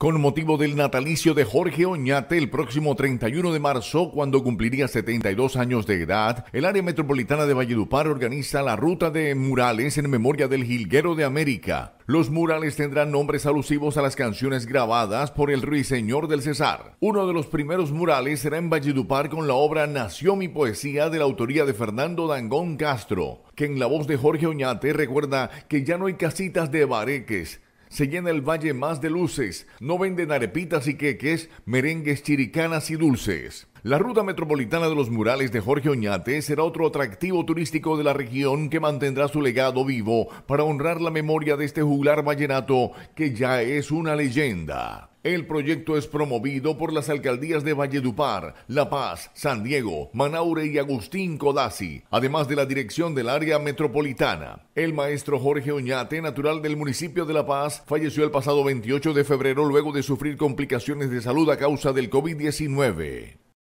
Con motivo del natalicio de Jorge Oñate el próximo 31 de marzo, cuando cumpliría 72 años de edad, el área metropolitana de Valledupar organiza la ruta de murales en memoria del Jilguero de América. Los murales tendrán nombres alusivos a las canciones grabadas por el Ruiseñor del césar Uno de los primeros murales será en Valledupar con la obra Nació mi poesía de la autoría de Fernando Dangón Castro, que en la voz de Jorge Oñate recuerda que ya no hay casitas de bareques, se llena el valle más de luces. No venden arepitas y queques, merengues, chiricanas y dulces. La ruta metropolitana de los murales de Jorge Oñate será otro atractivo turístico de la región que mantendrá su legado vivo para honrar la memoria de este juglar vallenato que ya es una leyenda. El proyecto es promovido por las alcaldías de Valledupar, La Paz, San Diego, Manaure y Agustín Codazzi, además de la dirección del área metropolitana. El maestro Jorge Oñate, natural del municipio de La Paz, falleció el pasado 28 de febrero luego de sufrir complicaciones de salud a causa del COVID-19.